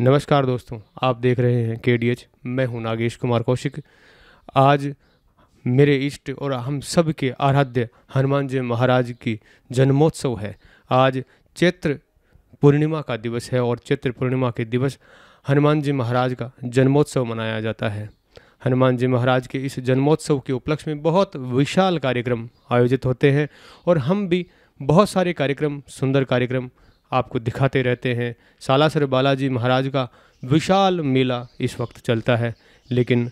नमस्कार दोस्तों आप देख रहे हैं के डी एच मैं हूं नागेश कुमार कौशिक आज मेरे इष्ट और हम सब के आराध्य हनुमान जी महाराज की जन्मोत्सव है आज चैत्र पूर्णिमा का दिवस है और चैत्र पूर्णिमा के दिवस हनुमान जी महाराज का जन्मोत्सव मनाया जाता है हनुमान जी महाराज के इस जन्मोत्सव के उपलक्ष्य में बहुत विशाल कार्यक्रम आयोजित होते हैं और हम भी बहुत सारे कार्यक्रम सुंदर कार्यक्रम आपको दिखाते रहते हैं सालासर बालाजी महाराज का विशाल मेला इस वक्त चलता है लेकिन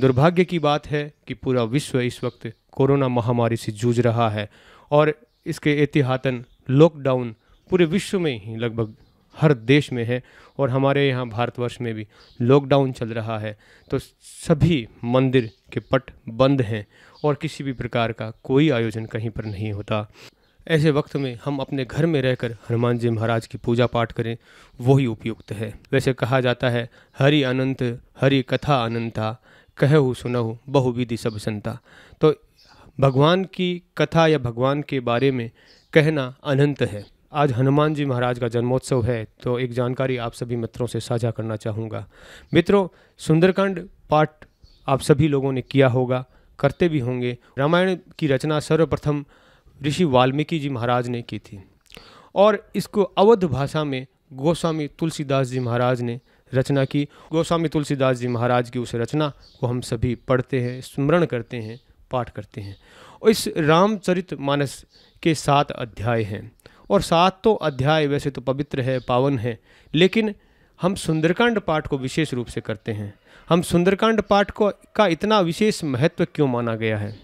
दुर्भाग्य की बात है कि पूरा विश्व इस वक्त कोरोना महामारी से जूझ रहा है और इसके एहतियातन लॉकडाउन पूरे विश्व में ही लगभग हर देश में है और हमारे यहाँ भारतवर्ष में भी लॉकडाउन चल रहा है तो सभी मंदिर के पट बंद हैं और किसी भी प्रकार का कोई आयोजन कहीं पर नहीं होता ऐसे वक्त में हम अपने घर में रहकर हनुमान जी महाराज की पूजा पाठ करें वही उपयुक्त है वैसे कहा जाता है हरि अनंत हरि कथा अनंता कहु सुनहु बहुविधि सब संता तो भगवान की कथा या भगवान के बारे में कहना अनंत है आज हनुमान जी महाराज का जन्मोत्सव है तो एक जानकारी आप सभी मित्रों से साझा करना चाहूँगा मित्रों सुंदरकांड पाठ आप सभी लोगों ने किया होगा करते भी होंगे रामायण की रचना सर्वप्रथम ऋषि वाल्मीकि जी महाराज ने की थी और इसको अवध भाषा में गोस्वामी तुलसीदास जी महाराज ने रचना की गोस्वामी तुलसीदास जी महाराज की उस रचना को हम सभी पढ़ते हैं स्मरण करते हैं पाठ करते हैं और इस रामचरित मानस के सात अध्याय हैं और सात तो अध्याय वैसे तो पवित्र है पावन है लेकिन हम सुंदरकांड पाठ को विशेष रूप से करते हैं हम सुंदरकांड पाठ को का इतना विशेष महत्व क्यों माना गया है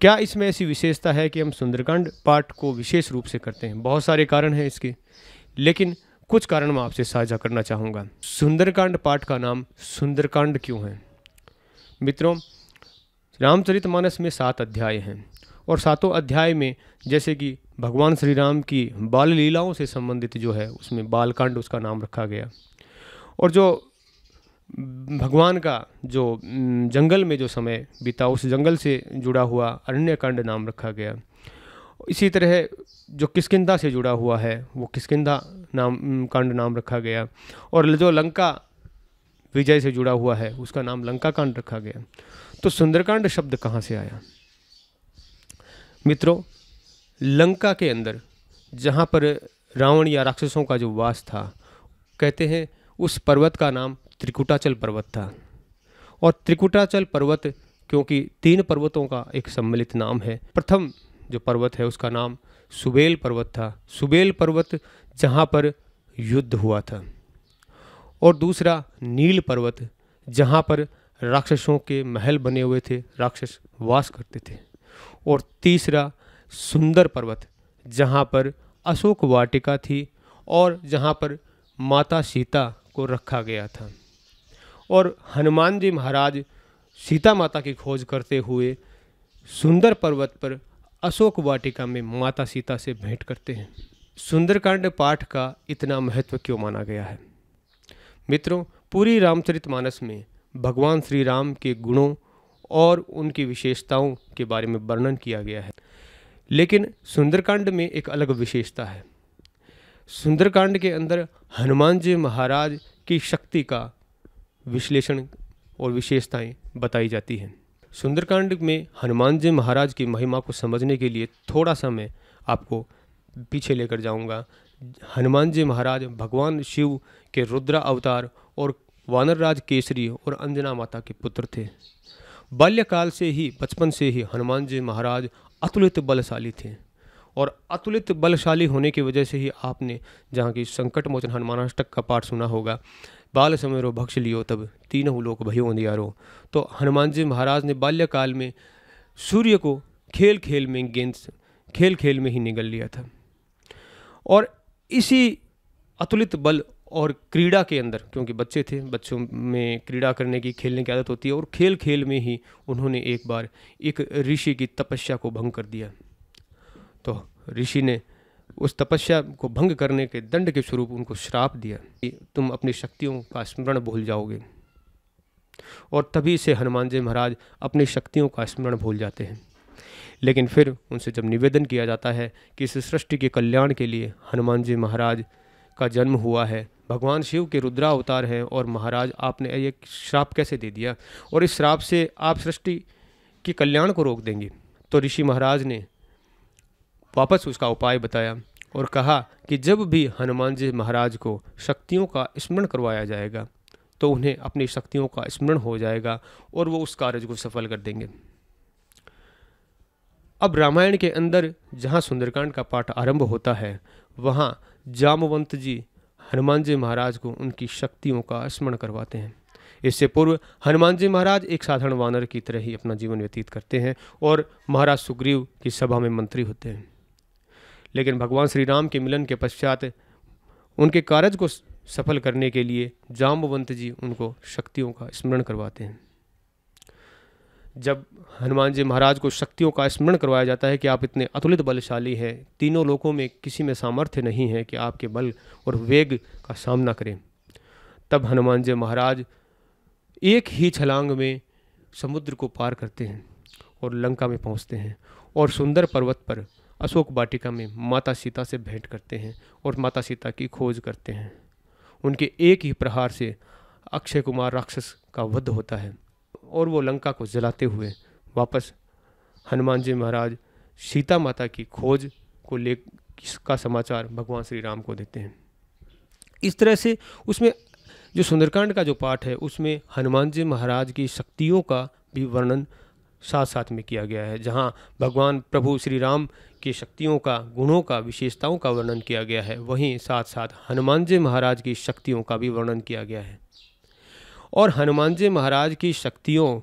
क्या इसमें ऐसी विशेषता है कि हम सुंदरकांड पाठ को विशेष रूप से करते हैं बहुत सारे कारण हैं इसके लेकिन कुछ कारण मैं आपसे साझा करना चाहूँगा सुंदरकांड पाठ का नाम सुंदरकांड क्यों है मित्रों रामचरित मानस में सात अध्याय हैं और सातों अध्याय में जैसे कि भगवान श्री राम की बाल लीलाओं से संबंधित जो है उसमें बालकांड उसका नाम रखा गया और जो भगवान का जो जंगल में जो समय बीता उस जंगल से जुड़ा हुआ अरण्यकांड नाम रखा गया इसी तरह जो किसकिंदा से जुड़ा हुआ है वो किसकिंदा नाम कांड नाम रखा गया और जो लंका विजय से जुड़ा हुआ है उसका नाम लंका कांड रखा गया तो सुंदरकांड शब्द कहाँ से आया मित्रों लंका के अंदर जहाँ पर रावण या राक्षसों का जो वास था कहते हैं उस पर्वत का नाम त्रिकुटाचल पर्वत था और त्रिकुटाचल पर्वत क्योंकि तीन पर्वतों का एक सम्मिलित नाम है प्रथम जो पर्वत है उसका नाम सुबेल पर्वत था सुबेल पर्वत जहाँ पर युद्ध हुआ था और दूसरा नील पर्वत जहाँ पर राक्षसों के महल बने हुए थे राक्षस वास करते थे और तीसरा सुंदर पर्वत जहाँ पर अशोक वाटिका थी और जहाँ पर माता सीता को रखा गया था और हनुमान जी महाराज सीता माता की खोज करते हुए सुंदर पर्वत पर अशोक वाटिका में माता सीता से भेंट करते हैं सुंदरकांड पाठ का इतना महत्व क्यों माना गया है मित्रों पूरी रामचरितमानस में भगवान श्री राम के गुणों और उनकी विशेषताओं के बारे में वर्णन किया गया है लेकिन सुंदरकांड में एक अलग विशेषता है सुंदरकांड के अंदर हनुमान जी महाराज की शक्ति का विश्लेषण और विशेषताएं बताई जाती हैं सुंदरकांड में हनुमान जी महाराज की महिमा को समझने के लिए थोड़ा सा मैं आपको पीछे लेकर जाऊंगा हनुमान जी महाराज भगवान शिव के रुद्रा अवतार और वानरराज केसरी और अंजना माता के पुत्र थे बाल्यकाल से ही बचपन से ही हनुमान जी महाराज अतुलित बलशाली थे और अतुलित बलशाली होने की वजह से ही आपने जहाँ की संकट मोचन हनुमानाष्टक का पाठ सुना होगा बाल समय रो भक्ष लियो तब तीनों लोक भयो अंधियारो तो हनुमान जी महाराज ने बाल्यकाल में सूर्य को खेल खेल में गेंद खेल खेल में ही निगल लिया था और इसी अतुलित बल और क्रीड़ा के अंदर क्योंकि बच्चे थे बच्चों में क्रीड़ा करने की खेलने की आदत होती है और खेल खेल में ही उन्होंने एक बार एक ऋषि की तपस्या को भंग कर दिया तो ऋषि ने उस तपस्या को भंग करने के दंड के स्वरूप उनको श्राप दिया कि तुम अपनी शक्तियों का स्मरण भूल जाओगे और तभी से हनुमान जी महाराज अपनी शक्तियों का स्मरण भूल जाते हैं लेकिन फिर उनसे जब निवेदन किया जाता है कि इस सृष्टि के कल्याण के लिए हनुमान जी महाराज का जन्म हुआ है भगवान शिव के रुद्रा अवतार हैं और महाराज आपने ये श्राप कैसे दे दिया और इस श्राप से आप सृष्टि के कल्याण को रोक देंगे तो ऋषि महाराज ने वापस उसका उपाय बताया और कहा कि जब भी हनुमान जी महाराज को शक्तियों का स्मरण करवाया जाएगा तो उन्हें अपनी शक्तियों का स्मरण हो जाएगा और वो उस कार्य को सफल कर देंगे अब रामायण के अंदर जहाँ सुंदरकांड का पाठ आरंभ होता है वहाँ जामवंत जी हनुमान जी महाराज को उनकी शक्तियों का स्मरण करवाते हैं इससे पूर्व हनुमान जी महाराज एक साधारण वानर की तरह ही अपना जीवन व्यतीत करते हैं और महाराज सुग्रीव की सभा में मंत्री होते हैं लेकिन भगवान श्री राम के मिलन के पश्चात उनके कार्य को सफल करने के लिए जाम्बवंत जी उनको शक्तियों का स्मरण करवाते हैं जब हनुमान जी महाराज को शक्तियों का स्मरण करवाया जाता है कि आप इतने अतुलित बलशाली हैं तीनों लोकों में किसी में सामर्थ्य नहीं है कि आपके बल और वेग का सामना करें तब हनुमान जी महाराज एक ही छलांग में समुद्र को पार करते हैं और लंका में पहुंचते हैं और सुंदर पर्वत पर अशोक वाटिका में माता सीता से भेंट करते हैं और माता सीता की खोज करते हैं उनके एक ही प्रहार से अक्षय कुमार राक्षस का वध होता है और वो लंका को जलाते हुए वापस हनुमान जी महाराज सीता माता की खोज को ले का समाचार भगवान श्री राम को देते हैं इस तरह से उसमें जो सुंदरकांड का जो पाठ है उसमें हनुमान जी महाराज की शक्तियों का भी वर्णन साथ साथ में किया गया है जहाँ भगवान प्रभु श्री राम की शक्तियों का गुणों का विशेषताओं का वर्णन किया गया है वहीं साथ साथ हनुमान जी महाराज की शक्तियों का भी वर्णन किया गया है और हनुमान जी महाराज की शक्तियों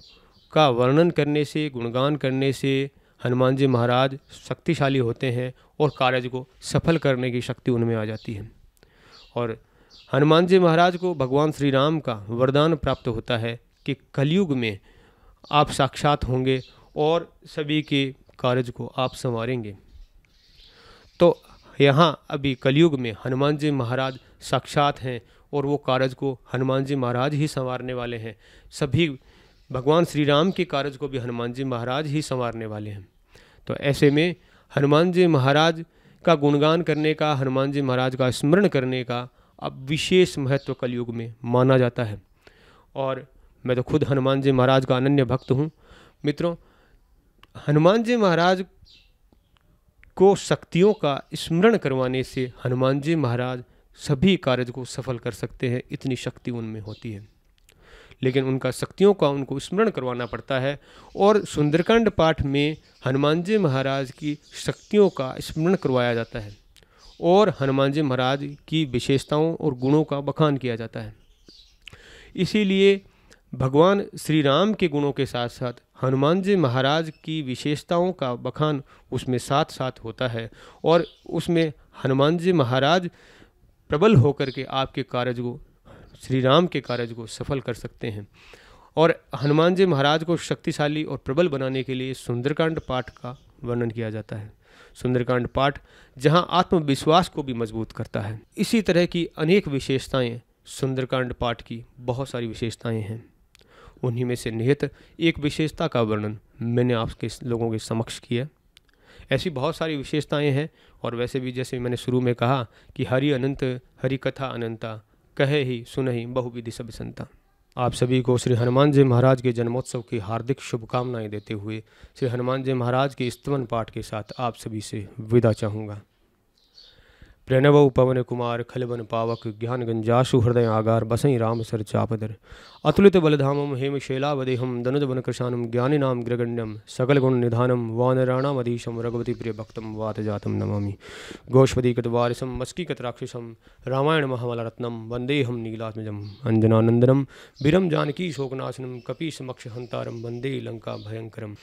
का वर्णन करने से गुणगान करने से हनुमान जी महाराज शक्तिशाली होते हैं और कार्य को सफल करने की शक्ति उनमें आ जाती है और हनुमान जी महाराज को भगवान श्री राम का वरदान प्राप्त होता है कि कलयुग में आप साक्षात होंगे और सभी के कार्य को आप संवारेंगे तो यहाँ अभी कलयुग में हनुमान जी महाराज साक्षात हैं और वो कार्य को हनुमान जी महाराज ही संवारने वाले हैं सभी भगवान श्री राम के कार्य को भी हनुमान जी महाराज ही संवारने वाले हैं तो ऐसे में हनुमान जी महाराज का गुणगान करने का हनुमान जी महाराज का स्मरण करने का अब विशेष महत्व कलयुग में माना जाता है और मैं तो खुद हनुमान जी महाराज का अनन्य भक्त हूँ मित्रों हनुमान जी महाराज को शक्तियों का स्मरण करवाने से हनुमान जी महाराज सभी कार्य को सफल कर सकते हैं इतनी शक्ति उनमें होती है लेकिन उनका शक्तियों का उनको स्मरण करवाना पड़ता है और सुंदरकांड पाठ में हनुमान जी महाराज की शक्तियों का स्मरण करवाया जाता है और हनुमान जी महाराज की विशेषताओं और गुणों का बखान किया जाता है इसीलिए भगवान श्री राम के गुणों के साथ साथ हनुमान जी महाराज की विशेषताओं का बखान उसमें साथ साथ होता है और उसमें हनुमान जी महाराज प्रबल होकर के आपके कार्य को श्री राम के कार्य को सफल कर सकते हैं और हनुमान जी महाराज को शक्तिशाली और प्रबल बनाने के लिए सुंदरकांड पाठ का वर्णन किया जाता है सुंदरकांड पाठ जहां आत्मविश्वास को भी मजबूत करता है इसी तरह की अनेक विशेषताएं सुंदरकांड पाठ की बहुत सारी विशेषताएं हैं उन्हीं में से निहित एक विशेषता का वर्णन मैंने आपके लोगों के समक्ष किया ऐसी बहुत सारी विशेषताएं हैं और वैसे भी जैसे मैंने शुरू में कहा कि हरि अनंत हरि कथा अनंता कहे ही सुन ही बहुविधि सब संता आप सभी को श्री हनुमान जी महाराज के जन्मोत्सव की हार्दिक शुभकामनाएं देते हुए श्री हनुमान जी महाराज के स्तवन पाठ के साथ आप सभी से विदा चाहूँगा प्रणव पवन कुमार खलबन पावक ज्ञान गंजाशु हृदय आगार बसई राम सर चापदर अतुलित बलधामम हेम शैलावदेहम दनुदवन कृशानम ज्ञानिनाम गृगण्यम सकल गुण निधानम वानराणामधीशम रघुवती प्रिय भक्तम वात जातम नमामि गोष्पदी कटवारिशम मस्की कतराक्षसम रामायण महामलरत्नम वंदेहम नीलात्मज अंजनानंदनम बीरम जानकी शोकनाशनम कपी समक्ष हंतारम वंदे लंका भयंकरम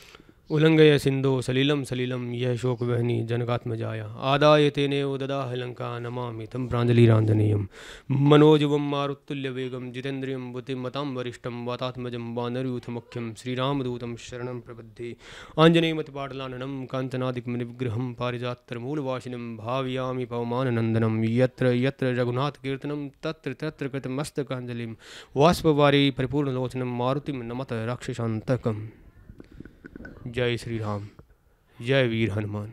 उलंगय सिंधो सलीलम सलीलम यह शोक वहनी जनकात्मजाया आदाय तेने उददा हलंका नमामि तम रांधनीयम मनोजवम मारुत्तुल्य वेगम जितेन्द्रियम बुतिमतां वरिष्ठम वातात्मजं वानरयूथमुख्यम श्रीरामदूतं शरणं प्रबद्धे आञ्जनेयमतिपाटलाननं कान्तनादिकमनिविग्रहं पारिजात्रमूलवासिनं भावयामि भावयामी यत्र यत्र रघुनाथकीर्तनं तत्र तत्र कृतमस्तकाञ्जलिं वाष्पवारी परिपूर्णलोचनं मारुतिम नमत रक्षशान्तकम् जय श्री राम जय वीर हनुमान